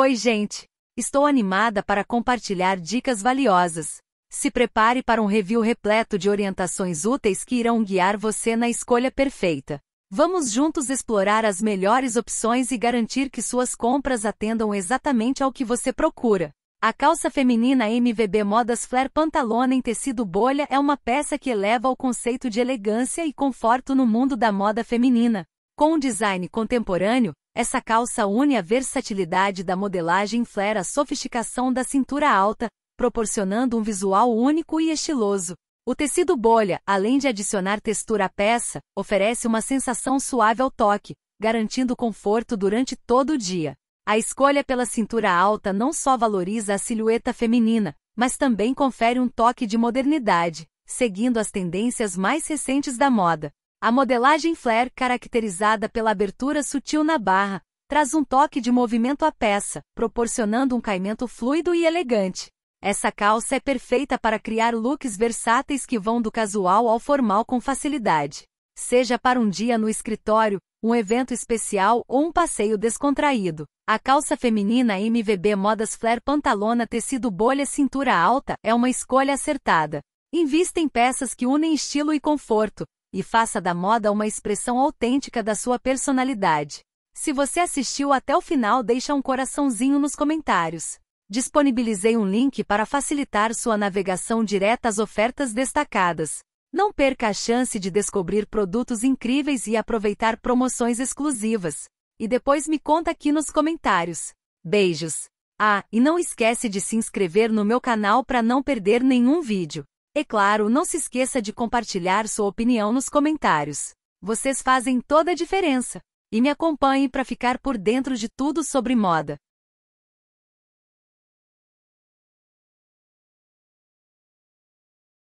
Oi, gente! Estou animada para compartilhar dicas valiosas. Se prepare para um review repleto de orientações úteis que irão guiar você na escolha perfeita. Vamos juntos explorar as melhores opções e garantir que suas compras atendam exatamente ao que você procura. A calça feminina MVB Modas Flare Pantalona em tecido bolha é uma peça que eleva o conceito de elegância e conforto no mundo da moda feminina. Com um design contemporâneo, essa calça une a versatilidade da modelagem flare à sofisticação da cintura alta, proporcionando um visual único e estiloso. O tecido bolha, além de adicionar textura à peça, oferece uma sensação suave ao toque, garantindo conforto durante todo o dia. A escolha pela cintura alta não só valoriza a silhueta feminina, mas também confere um toque de modernidade, seguindo as tendências mais recentes da moda. A modelagem flare, caracterizada pela abertura sutil na barra, traz um toque de movimento à peça, proporcionando um caimento fluido e elegante. Essa calça é perfeita para criar looks versáteis que vão do casual ao formal com facilidade. Seja para um dia no escritório, um evento especial ou um passeio descontraído. A calça feminina MVB Modas Flare Pantalona tecido bolha cintura alta é uma escolha acertada. Invista em peças que unem estilo e conforto, e faça da moda uma expressão autêntica da sua personalidade. Se você assistiu até o final, deixa um coraçãozinho nos comentários. Disponibilizei um link para facilitar sua navegação direta às ofertas destacadas. Não perca a chance de descobrir produtos incríveis e aproveitar promoções exclusivas. E depois me conta aqui nos comentários. Beijos! Ah, e não esquece de se inscrever no meu canal para não perder nenhum vídeo. E é claro, não se esqueça de compartilhar sua opinião nos comentários. Vocês fazem toda a diferença. E me acompanhe para ficar por dentro de tudo sobre moda.